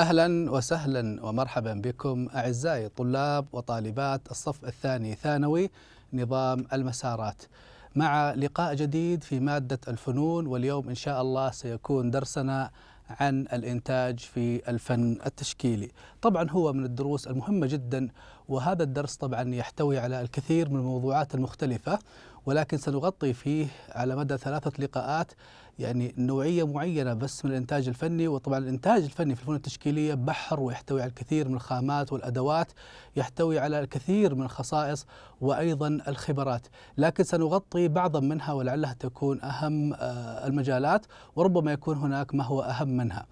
أهلا وسهلا ومرحبا بكم أعزائي طلاب وطالبات الصف الثاني ثانوي نظام المسارات مع لقاء جديد في مادة الفنون واليوم إن شاء الله سيكون درسنا عن الإنتاج في الفن التشكيلي طبعا هو من الدروس المهمة جدا وهذا الدرس طبعا يحتوي على الكثير من الموضوعات المختلفة ولكن سنغطي فيه على مدى ثلاثة لقاءات يعني نوعية معينة بس من الإنتاج الفني وطبعا الإنتاج الفني في الفنون التشكيلية بحر ويحتوي على الكثير من الخامات والأدوات يحتوي على الكثير من الخصائص وأيضا الخبرات لكن سنغطي بعضا منها ولعلها تكون أهم آه، المجالات وربما يكون هناك ما هو أهم منها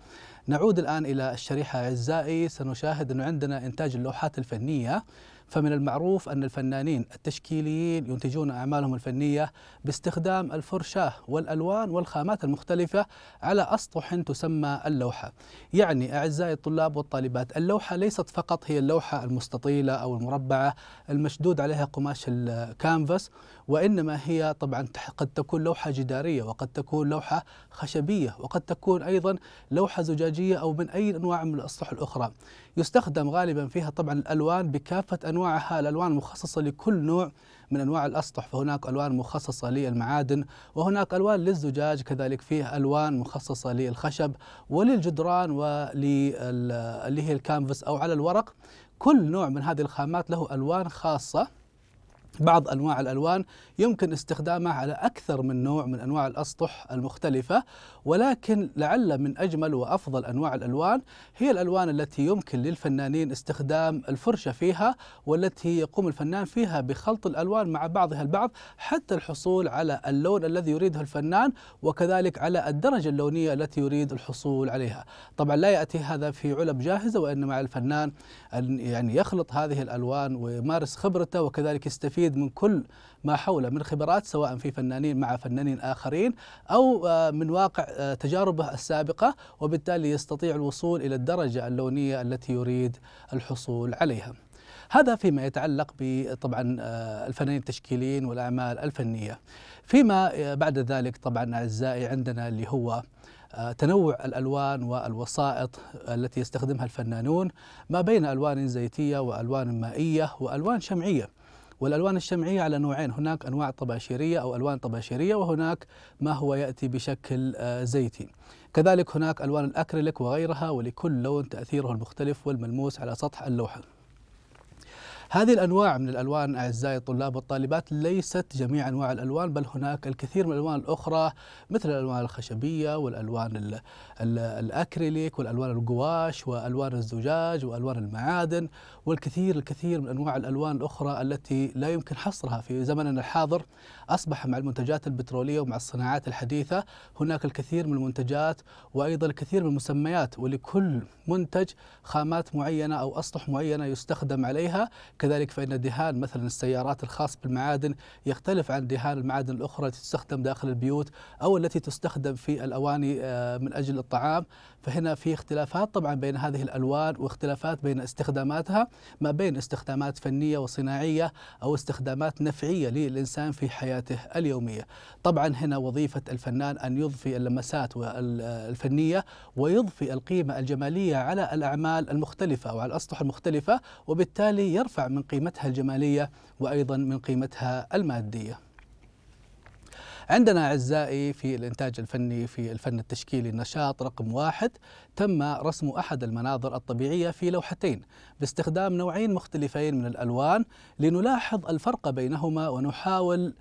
نعود الآن إلى الشريحة أعزائي سنشاهد أنه عندنا إنتاج اللوحات الفنية فمن المعروف أن الفنانين التشكيليين ينتجون أعمالهم الفنية باستخدام الفرشاة والألوان والخامات المختلفة على أسطح تسمى اللوحة يعني أعزائي الطلاب والطالبات اللوحة ليست فقط هي اللوحة المستطيلة أو المربعة المشدود عليها قماش الكانفاس وإنما هي طبعا قد تكون لوحة جدارية وقد تكون لوحة خشبية وقد تكون أيضا لوحة زجاجية أو من أي أنواع من الأسطح الأخرى يستخدم غالبا فيها طبعا الألوان بكافة أنواع أنواعها الألوان مخصصة لكل نوع من أنواع الأسطح فهناك ألوان مخصصة للمعادن وهناك ألوان للزجاج كذلك فيه ألوان مخصصة للخشب وللجدران واللي هي الكانفاس أو على الورق كل نوع من هذه الخامات له ألوان خاصة بعض انواع الالوان يمكن استخدامها على اكثر من نوع من انواع الاسطح المختلفه ولكن لعل من أجمل وأفضل أنواع الألوان هي الألوان التي يمكن للفنانين استخدام الفرشة فيها والتي يقوم الفنان فيها بخلط الألوان مع بعضها البعض حتى الحصول على اللون الذي يريده الفنان وكذلك على الدرجة اللونية التي يريد الحصول عليها طبعا لا يأتي هذا في علب جاهزة وإنما على الفنان أن يعني يخلط هذه الألوان ويمارس خبرته وكذلك يستفيد من كل ما حوله من خبرات سواء في فنانين مع فنانين آخرين أو آه، من واقع آه، تجاربه السابقة وبالتالي يستطيع الوصول إلى الدرجة اللونية التي يريد الحصول عليها هذا فيما يتعلق بطبعا آه، الفنانين التشكيليين والأعمال الفنية فيما بعد ذلك طبعا أعزائي عندنا اللي هو تنوع الألوان والوسائط التي يستخدمها الفنانون ما بين ألوان زيتية وألوان مائية وألوان شمعية والألوان الشمعية على نوعين هناك أنواع طباشيرية أو ألوان طباشيرية وهناك ما هو يأتي بشكل آه، زيتي كذلك هناك ألوان الأكريليك وغيرها ولكل لون تأثيره المختلف والملموس على سطح اللوحة هذه الانواع من الالوان اعزائي الطلاب والطالبات ليست جميع انواع الالوان بل هناك الكثير من الالوان الاخرى مثل الالوان الخشبيه والالوان الأكريليك والألوان القواش وألوان الزجاج وألوان المعادن والكثير الكثير من أنواع الألوان الأخرى التي لا يمكن حصرها في زمننا الحاضر أصبح مع المنتجات البترولية ومع الصناعات الحديثة هناك الكثير من المنتجات وأيضا الكثير من المسميات ولكل منتج خامات معينة أو أسطح معينة يستخدم عليها كذلك فإن دهان مثلا السيارات الخاص بالمعادن يختلف عن دهان المعادن الأخرى التي تستخدم داخل البيوت أو التي تستخدم في الأواني آه، من أجل الطعام فهنا في اختلافات طبعا بين هذه الألوان واختلافات بين استخداماتها ما بين استخدامات فنية وصناعية أو استخدامات نفعية للإنسان في حياته اليومية طبعا هنا وظيفة الفنان أن يضفي اللمسات الفنية ويضفي القيمة الجمالية على الأعمال المختلفة وعلى الأسطح المختلفة وبالتالي يرفع من قيمتها الجمالية وأيضا من قيمتها المادية عندنا أعزائي في الإنتاج الفني في الفن التشكيلي النشاط رقم واحد تم رسم أحد المناظر الطبيعية في لوحتين باستخدام نوعين مختلفين من الألوان لنلاحظ الفرق بينهما ونحاول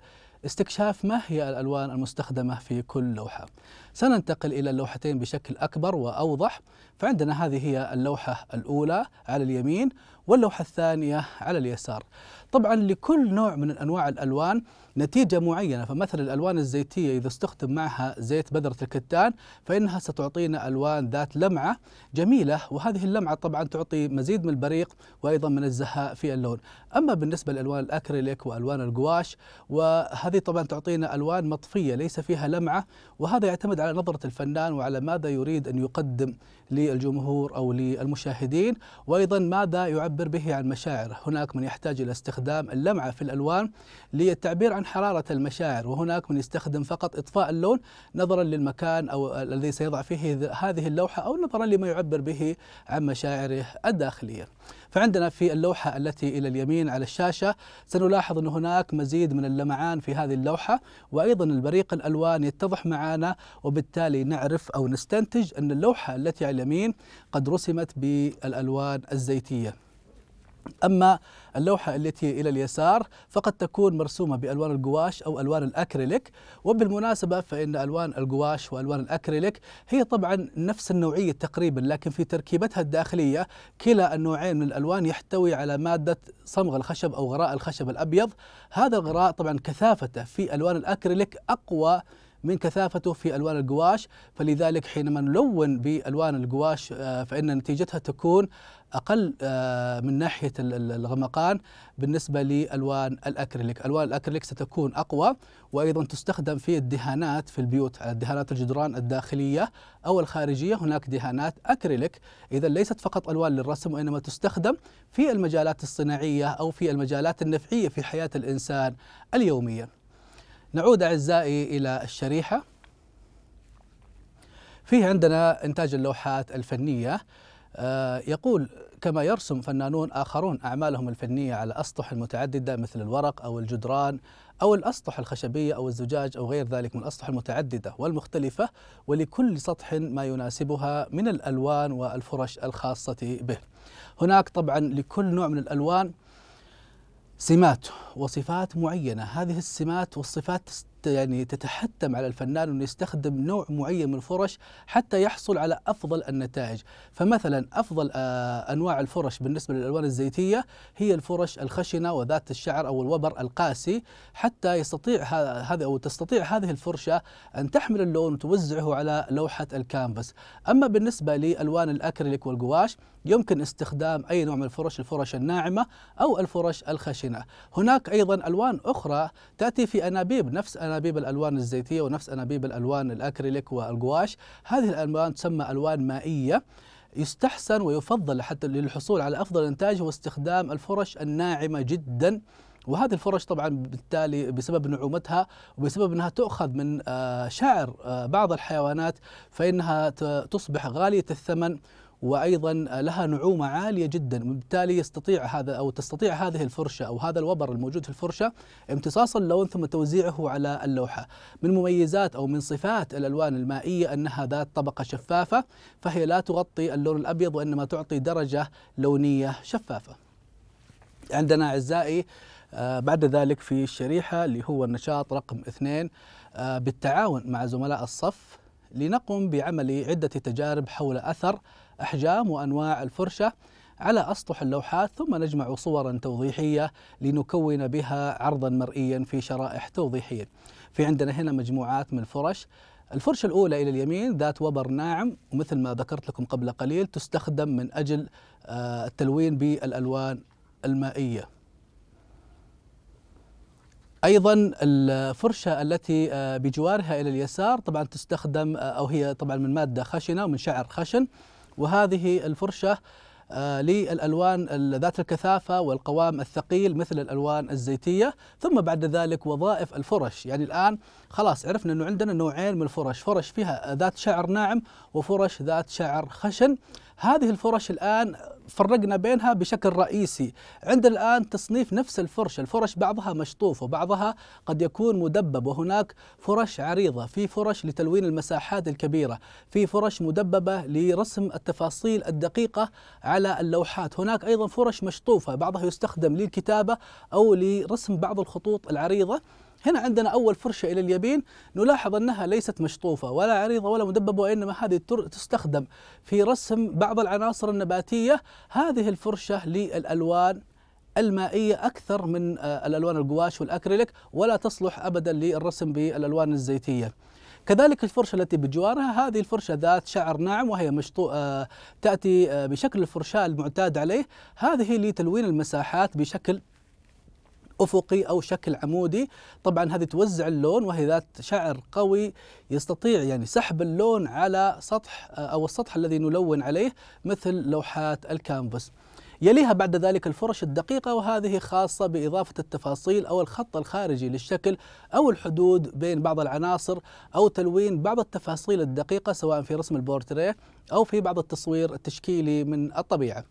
استكشاف ما هي الألوان المستخدمة في كل لوحة سننتقل إلى اللوحتين بشكل أكبر وأوضح فعندنا هذه هي اللوحة الأولى على اليمين واللوحة الثانية على اليسار طبعا لكل نوع من أنواع الألوان نتيجة معينة فمثلا الألوان الزيتية إذا استخدم معها زيت بذرة الكتان فإنها ستعطينا ألوان ذات لمعة جميلة وهذه اللمعة طبعا تعطي مزيد من البريق وأيضا من الزهاء في اللون أما بالنسبة لألوان الأكريليك وألوان القواش وهذه طبعا تعطينا ألوان مطفية ليس فيها لمعة وهذا يعتمد على نظرة الفنان وعلى ماذا يريد أن يقدم للجمهور أو للمشاهدين وأيضا ماذا يعبر به عن مشاعره هناك من يحتاج إلى استخدام اللمعة في الألوان للتعبير عن حرارة المشاعر وهناك من يستخدم فقط إطفاء اللون نظرا للمكان أو الذي سيضع فيه هذه اللوحة أو نظرا لما يعبر به عن مشاعره الداخلية فعندنا في اللوحة التي إلى اليمين على الشاشة سنلاحظ أن هناك مزيد من اللمعان في هذه اللوحة وأيضا البريق الألوان يتضح معنا وبالتالي نعرف أو نستنتج أن اللوحة التي على اليمين قد رسمت بالألوان الزيتية أما اللوحة التي إلى اليسار فقد تكون مرسومة بألوان القواش أو ألوان الأكريليك وبالمناسبة فإن ألوان القواش وألوان الأكريليك هي طبعا نفس النوعية تقريبا لكن في تركيبتها الداخلية كلا النوعين من الألوان يحتوي على مادة صمغ الخشب أو غراء الخشب الأبيض هذا الغراء طبعا كثافته في ألوان الأكريليك أقوى من كثافته في الوان القواش فلذلك حينما نلون بالوان القواش آه، فان نتيجتها تكون اقل آه، من ناحيه الغمقان بالنسبه لالوان الاكريليك، الوان الاكريليك ستكون اقوى وايضا تستخدم في الدهانات في البيوت، آه، دهانات الجدران الداخليه او الخارجيه هناك دهانات اكريليك، اذا ليست فقط الوان للرسم وانما تستخدم في المجالات الصناعيه او في المجالات النفعيه في حياه الانسان اليوميه. نعود أعزائي إلى الشريحة فيه عندنا إنتاج اللوحات الفنية آه، يقول كما يرسم فنانون آخرون أعمالهم الفنية على أسطح متعددة مثل الورق أو الجدران أو الأسطح الخشبية أو الزجاج أو غير ذلك من الأسطح المتعددة والمختلفة ولكل سطح ما يناسبها من الألوان والفرش الخاصة به هناك طبعا لكل نوع من الألوان سمات وصفات معينة هذه السمات والصفات يعني تتحتم على الفنان انه يستخدم نوع معين من الفرش حتى يحصل على افضل النتائج، فمثلا افضل آه، انواع الفرش بالنسبه للالوان الزيتيه هي الفرش الخشنه وذات الشعر او الوبر القاسي حتى يستطيع هذه او تستطيع هذه الفرشه ان تحمل اللون وتوزعه على لوحه الكانفاس، اما بالنسبه لالوان الاكريليك والقواش يمكن استخدام اي نوع من الفرش الفرش الناعمه او الفرش الخشنه، هناك ايضا الوان اخرى تاتي في انابيب نفس انابيب الالوان الزيتيه ونفس انابيب الالوان الاكريليك والجواش هذه الالوان تسمى الوان مائيه يستحسن ويفضل حتى للحصول على افضل انتاج هو استخدام الفرش الناعمه جدا وهذه الفرش طبعا بالتالي بسبب نعومتها وبسبب انها تؤخذ من آه، شعر آه، بعض الحيوانات فانها تصبح غاليه الثمن وايضا لها نعومه عاليه جدا وبالتالي يستطيع هذا او تستطيع هذه الفرشه او هذا الوبر الموجود في الفرشه امتصاص اللون ثم توزيعه على اللوحه. من مميزات او من صفات الالوان المائيه انها ذات طبقه شفافه فهي لا تغطي اللون الابيض وانما تعطي درجه لونيه شفافه. عندنا اعزائي آه، بعد ذلك في الشريحه اللي هو النشاط رقم اثنين آه، بالتعاون مع زملاء الصف لنقم بعمل عده تجارب حول اثر أحجام وأنواع الفرشة على أسطح اللوحات ثم نجمع صورا توضيحية لنكون بها عرضا مرئيا في شرائح توضيحية في عندنا هنا مجموعات من الفرش الفرشة الأولى إلى اليمين ذات وبر ناعم ومثل ما ذكرت لكم قبل قليل تستخدم من أجل آه، التلوين بالألوان المائية ايضا الفرشه التي آه، بجوارها الى اليسار طبعا تستخدم آه، او هي طبعا من ماده خشنه ومن شعر خشن وهذه الفرشة آه، للألوان ذات الكثافة والقوام الثقيل مثل الألوان الزيتية ثم بعد ذلك وظائف الفرش يعني الآن خلاص عرفنا انه عندنا نوعين من الفرش فرش فيها ذات شعر ناعم وفرش ذات شعر خشن هذه الفرش الآن فرقنا بينها بشكل رئيسي عندنا الآن تصنيف نفس الفرش الفرش بعضها مشطوف وبعضها قد يكون مدبب وهناك فرش عريضة في فرش لتلوين المساحات الكبيرة في فرش مدببة لرسم التفاصيل الدقيقة على اللوحات هناك أيضا فرش مشطوفة بعضها يستخدم للكتابة أو لرسم بعض الخطوط العريضة هنا عندنا أول فرشة إلى اليمين نلاحظ أنها ليست مشطوفة ولا عريضة ولا مدببة وإنما هذه تستخدم في رسم بعض العناصر النباتية هذه الفرشة للألوان المائية أكثر من آه، الألوان القواش والأكريليك ولا تصلح أبدا للرسم بالألوان الزيتية كذلك الفرشة التي بجوارها هذه الفرشة ذات شعر ناعم وهي مشطو... آه تأتي آه بشكل الفرشاة المعتاد عليه هذه لتلوين المساحات بشكل افقي او شكل عمودي طبعا هذه توزع اللون وهي ذات شعر قوي يستطيع يعني سحب اللون على سطح آه، او السطح الذي نلون عليه مثل لوحات الكانفاس يليها بعد ذلك الفرش الدقيقة وهذه خاصة بإضافة التفاصيل أو الخط الخارجي للشكل أو الحدود بين بعض العناصر أو تلوين بعض التفاصيل الدقيقة سواء في رسم البورتريه أو في بعض التصوير التشكيلي من الطبيعة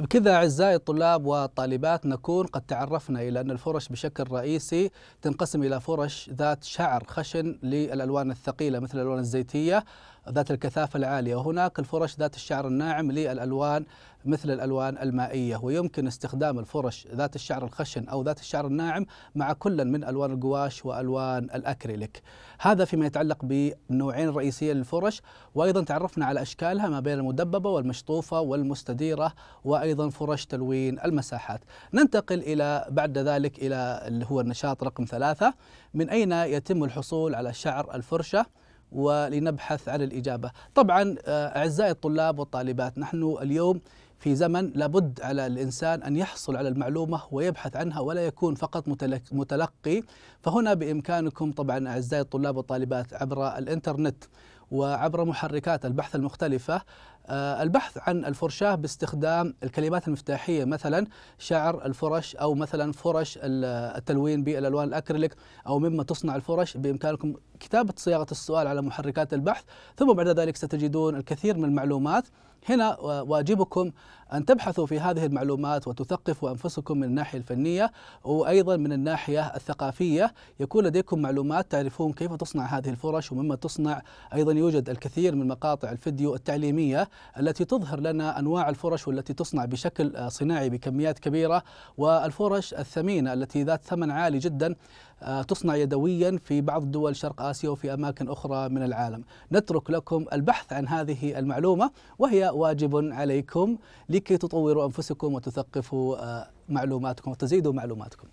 بكذا أعزائي الطلاب والطالبات نكون قد تعرفنا إلى أن الفرش بشكل رئيسي تنقسم إلى فرش ذات شعر خشن للألوان الثقيلة مثل الألوان الزيتية ذات الكثافة العالية وهناك الفرش ذات الشعر الناعم للألوان مثل الألوان المائية ويمكن استخدام الفرش ذات الشعر الخشن أو ذات الشعر الناعم مع كل من ألوان القواش وألوان الأكريليك هذا فيما يتعلق بالنوعين الرئيسيين للفرش وأيضا تعرفنا على أشكالها ما بين المدببة والمشطوفة والمستديرة وأيضا فرش تلوين المساحات ننتقل إلى بعد ذلك إلى اللي هو النشاط رقم ثلاثة من أين يتم الحصول على شعر الفرشة ولنبحث عن الإجابة طبعا آه، أعزائي الطلاب والطالبات نحن اليوم في زمن لابد على الإنسان أن يحصل على المعلومة ويبحث عنها ولا يكون فقط متلقي فهنا بإمكانكم طبعا أعزائي الطلاب والطالبات عبر الإنترنت وعبر محركات البحث المختلفة آه، البحث عن الفرشاة باستخدام الكلمات المفتاحية مثلا شعر الفرش أو مثلا فرش التلوين بالألوان الأكريليك أو مما تصنع الفرش بإمكانكم كتابة صياغة السؤال على محركات البحث ثم بعد ذلك ستجدون الكثير من المعلومات هنا واجبكم أن تبحثوا في هذه المعلومات وتثقفوا أنفسكم من الناحية الفنية وأيضا من الناحية الثقافية يكون لديكم معلومات تعرفون كيف تصنع هذه الفرش ومما تصنع أيضا يوجد الكثير من مقاطع الفيديو التعليمية التي تظهر لنا أنواع الفرش والتي تصنع بشكل صناعي بكميات كبيرة والفرش الثمينة التي ذات ثمن عالي جدا آه، تصنع يدويا في بعض دول شرق آسيا وفي أماكن أخرى من العالم نترك لكم البحث عن هذه المعلومة وهي واجب عليكم لكي تطوروا أنفسكم وتثقفوا آه، معلوماتكم وتزيدوا معلوماتكم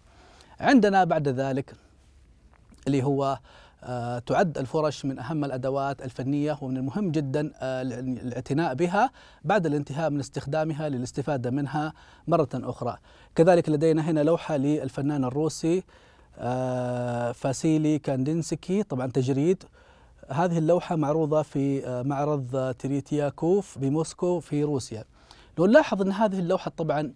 عندنا بعد ذلك اللي هو آه، تعد الفرش من أهم الأدوات الفنية ومن المهم جدا الاعتناء آه، بها بعد الانتهاء من استخدامها للاستفادة منها مرة أخرى كذلك لدينا هنا لوحة للفنان الروسي فاسيلي كاندينسكي طبعا تجريد هذه اللوحة معروضة في معرض تريتياكوف بموسكو في روسيا لو نلاحظ أن هذه اللوحة طبعا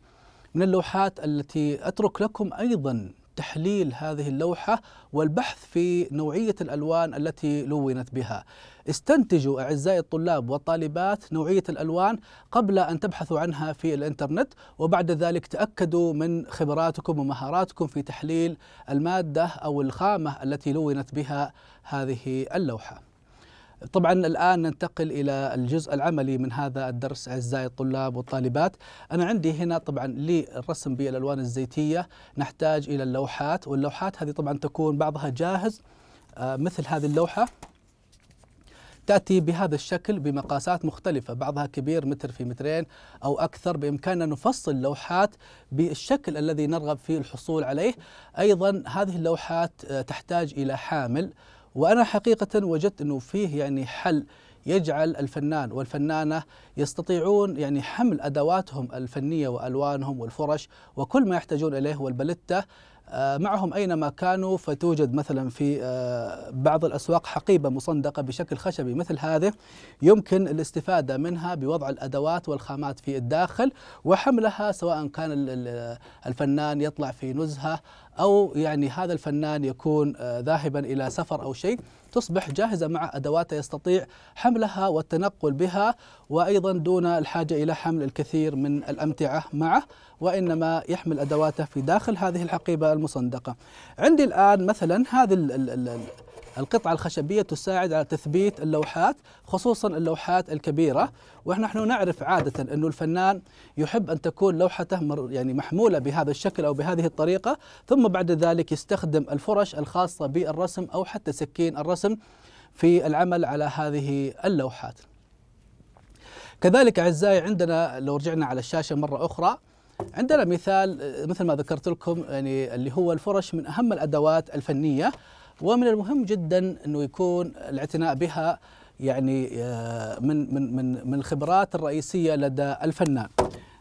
من اللوحات التي أترك لكم أيضا تحليل هذه اللوحة والبحث في نوعية الألوان التي لونت بها استنتجوا أعزائي الطلاب والطالبات نوعية الألوان قبل أن تبحثوا عنها في الإنترنت وبعد ذلك تأكدوا من خبراتكم ومهاراتكم في تحليل المادة أو الخامة التي لونت بها هذه اللوحة طبعا الآن ننتقل إلى الجزء العملي من هذا الدرس أعزائي الطلاب والطالبات أنا عندي هنا طبعا للرسم بالألوان الزيتية نحتاج إلى اللوحات واللوحات هذه طبعا تكون بعضها جاهز آه، مثل هذه اللوحة تأتي بهذا الشكل بمقاسات مختلفة بعضها كبير متر في مترين أو أكثر بإمكاننا نفصل لوحات بالشكل الذي نرغب في الحصول عليه أيضا هذه اللوحات آه، تحتاج إلى حامل وأنا حقيقة وجدت أنه فيه يعني حل يجعل الفنان والفنانة يستطيعون يعني حمل أدواتهم الفنية وألوانهم والفرش وكل ما يحتاجون إليه والبلتة آه، معهم أينما كانوا فتوجد مثلا في آه، بعض الأسواق حقيبة مصندقة بشكل خشبي مثل هذه يمكن الاستفادة منها بوضع الأدوات والخامات في الداخل وحملها سواء كان الفنان يطلع في نزهة أو يعني هذا الفنان يكون آه، ذاهبا إلى سفر أو شيء تصبح جاهزة مع أدواته يستطيع حملها والتنقل بها وأيضا دون الحاجة إلى حمل الكثير من الأمتعة معه وإنما يحمل أدواته في داخل هذه الحقيبة المصندقة عندي الآن مثلا هذه القطعة الخشبية تساعد على تثبيت اللوحات خصوصا اللوحات الكبيرة ونحن نعرف عادة أن الفنان يحب أن تكون لوحته يعني محمولة بهذا الشكل أو بهذه الطريقة ثم بعد ذلك يستخدم الفرش الخاصة بالرسم أو حتى سكين الرسم في العمل على هذه اللوحات كذلك أعزائي عندنا لو رجعنا على الشاشة مرة أخرى عندنا مثال مثل ما ذكرت لكم يعني اللي هو الفرش من أهم الأدوات الفنية ومن المهم جدا انه يكون الاعتناء بها يعني آه، من من من من الخبرات الرئيسيه لدى الفنان.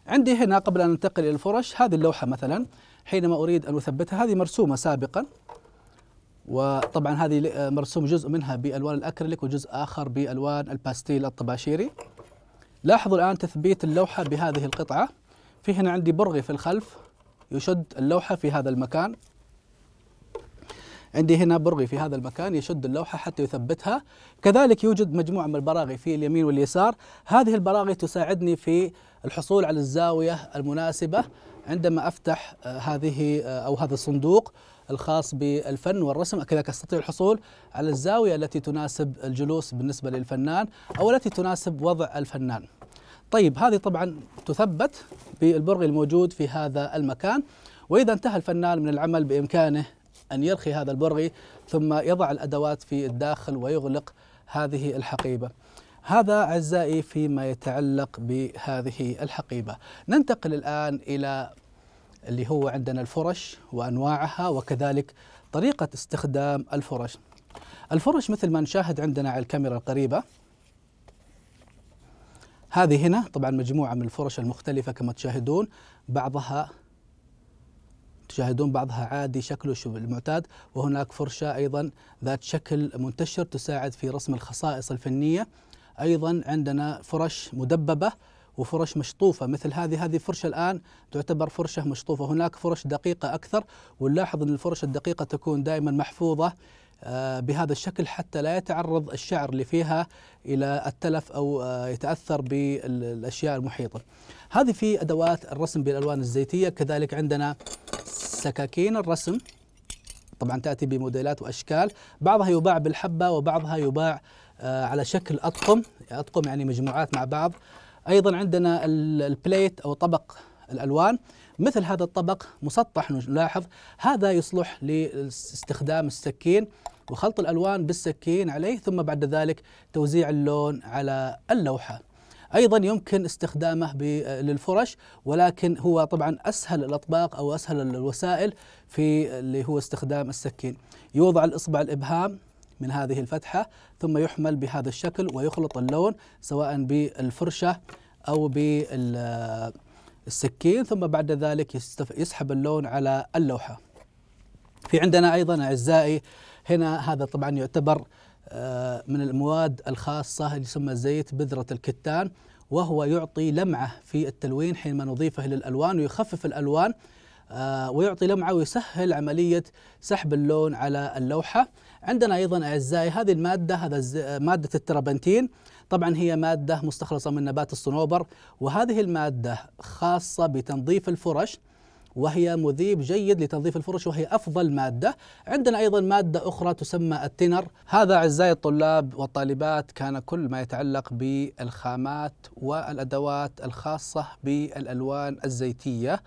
عندي هنا قبل ان انتقل الى الفرش هذه اللوحه مثلا حينما اريد ان اثبتها هذه مرسومه سابقا وطبعا هذه آه، مرسوم جزء منها بالوان الاكريليك وجزء اخر بالوان الباستيل الطباشيري. لاحظوا الان تثبيت اللوحه بهذه القطعه. في هنا عندي برغي في الخلف يشد اللوحه في هذا المكان عندي هنا برغي في هذا المكان يشد اللوحة حتى يثبتها كذلك يوجد مجموعة من البراغي في اليمين واليسار هذه البراغي تساعدني في الحصول على الزاوية المناسبة عندما أفتح آه، هذه آه، أو هذا الصندوق الخاص بالفن والرسم كذلك استطيع الحصول على الزاوية التي تناسب الجلوس بالنسبة للفنان أو التي تناسب وضع الفنان طيب هذه طبعا تثبت بالبرغي الموجود في هذا المكان وإذا انتهى الفنان من العمل بإمكانه أن يرخي هذا البرغي ثم يضع الأدوات في الداخل ويغلق هذه الحقيبة هذا أعزائي فيما يتعلق بهذه الحقيبة ننتقل الآن إلى اللي هو عندنا الفرش وأنواعها وكذلك طريقة استخدام الفرش الفرش مثل ما نشاهد عندنا على الكاميرا القريبة هذه هنا طبعا مجموعة من الفرش المختلفة كما تشاهدون بعضها تشاهدون بعضها عادي شكله شبه المعتاد وهناك فرشة أيضا ذات شكل منتشر تساعد في رسم الخصائص الفنية أيضا عندنا فرش مدببة وفرش مشطوفة مثل هذه هذه فرشة الآن تعتبر فرشة مشطوفة هناك فرش دقيقة أكثر ونلاحظ أن الفرش الدقيقة تكون دائما محفوظة آه، بهذا الشكل حتى لا يتعرض الشعر اللي فيها الى التلف او آه، يتاثر بالاشياء المحيطه. هذه في ادوات الرسم بالالوان الزيتيه كذلك عندنا سكاكين الرسم طبعا تأتي بموديلات وأشكال بعضها يباع بالحبة وبعضها يباع آه، على شكل أطقم أطقم يعني مجموعات مع بعض أيضا عندنا البليت أو طبق الألوان مثل هذا الطبق مسطح نلاحظ هذا يصلح لاستخدام السكين وخلط الألوان بالسكين عليه ثم بعد ذلك توزيع اللون على اللوحة أيضا يمكن استخدامه للفرش ولكن هو طبعا أسهل الأطباق أو أسهل الوسائل في اللي هو استخدام السكين يوضع الإصبع الإبهام من هذه الفتحة ثم يحمل بهذا الشكل ويخلط اللون سواء بالفرشة أو بالسكين ثم بعد ذلك يسحب اللون على اللوحة في عندنا أيضا أعزائي هنا هذا طبعا يعتبر آه، من المواد الخاصة اللي يسمى زيت بذرة الكتان وهو يعطي لمعة في التلوين حينما نضيفه للألوان ويخفف الألوان آه، ويعطي لمعة ويسهل عملية سحب اللون على اللوحة عندنا أيضا أعزائي هذه المادة هذا آه، مادة الترابنتين طبعا هي مادة مستخلصة من نبات الصنوبر وهذه المادة خاصة بتنظيف الفرش وهي مذيب جيد لتنظيف الفرش وهي أفضل مادة عندنا أيضا مادة أخرى تسمى التنر هذا أعزائي الطلاب والطالبات كان كل ما يتعلق بالخامات والأدوات الخاصة بالألوان الزيتية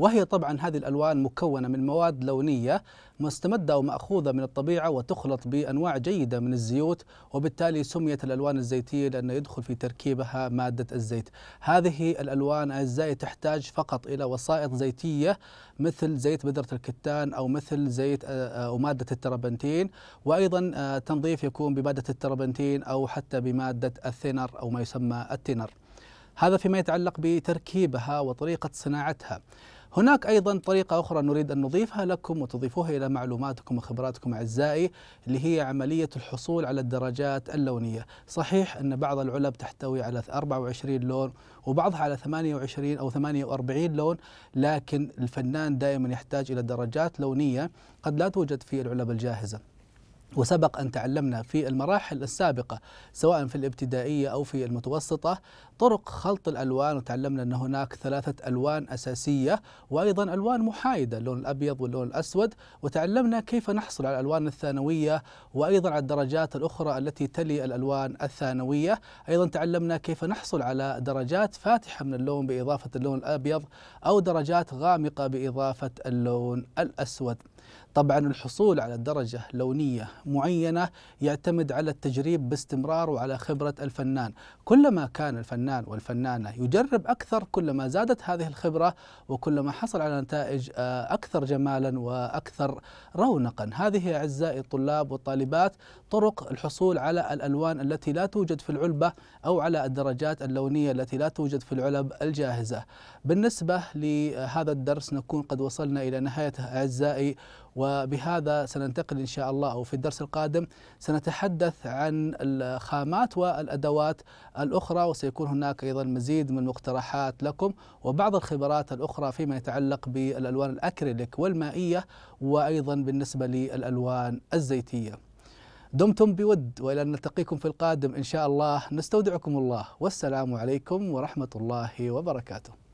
وهي طبعا هذه الألوان مكونة من مواد لونية مستمدة ومأخوذة من الطبيعة وتخلط بأنواع جيدة من الزيوت وبالتالي سميت الألوان الزيتية لانه يدخل في تركيبها مادة الزيت هذه الألوان أعزائي تحتاج فقط إلى وسائط زيتية مثل زيت بذرة الكتان أو مثل زيت آه، آه، أو مادة التربنتين وأيضا آه، تنظيف يكون بمادة التربنتين أو حتى بمادة الثينر أو ما يسمى التينر هذا فيما يتعلق بتركيبها وطريقة صناعتها هناك أيضا طريقة أخرى نريد أن نضيفها لكم وتضيفوها إلى معلوماتكم وخبراتكم أعزائي اللي هي عملية الحصول على الدرجات اللونية صحيح أن بعض العلب تحتوي على 24 لون وبعضها على 28 أو 48 لون لكن الفنان دائما يحتاج إلى درجات لونية قد لا توجد في العلب الجاهزة وسبق أن تعلمنا في المراحل السابقة سواء في الابتدائية أو في المتوسطة طرق خلط الألوان وتعلمنا أن هناك ثلاثة ألوان أساسية وأيضا ألوان محايدة اللون الأبيض واللون الأسود وتعلمنا كيف نحصل على الألوان الثانوية وأيضا على الدرجات الأخرى التي تلي الألوان الثانوية أيضا تعلمنا كيف نحصل على درجات فاتحة من اللون بإضافة اللون الأبيض أو درجات غامقة بإضافة اللون الأسود طبعا الحصول على درجة لونية معينة يعتمد على التجريب باستمرار وعلى خبرة الفنان كلما كان الفنان والفنانة يجرب أكثر كلما زادت هذه الخبرة وكلما حصل على نتائج آه، أكثر جمالا وأكثر رونقا هذه أعزائي الطلاب والطالبات طرق الحصول على الألوان التي لا توجد في العلبة أو على الدرجات اللونية التي لا توجد في العلب الجاهزة بالنسبة لهذا الدرس نكون قد وصلنا إلى نهايته أعزائي وبهذا سننتقل إن شاء الله أو في الدرس القادم سنتحدث عن الخامات والأدوات الأخرى وسيكون هناك أيضا مزيد من المقترحات لكم وبعض الخبرات الأخرى فيما يتعلق بالألوان الأكريليك والمائية وأيضا بالنسبة للألوان الزيتية دمتم بود والى ان نلتقيكم في القادم ان شاء الله نستودعكم الله والسلام عليكم ورحمه الله وبركاته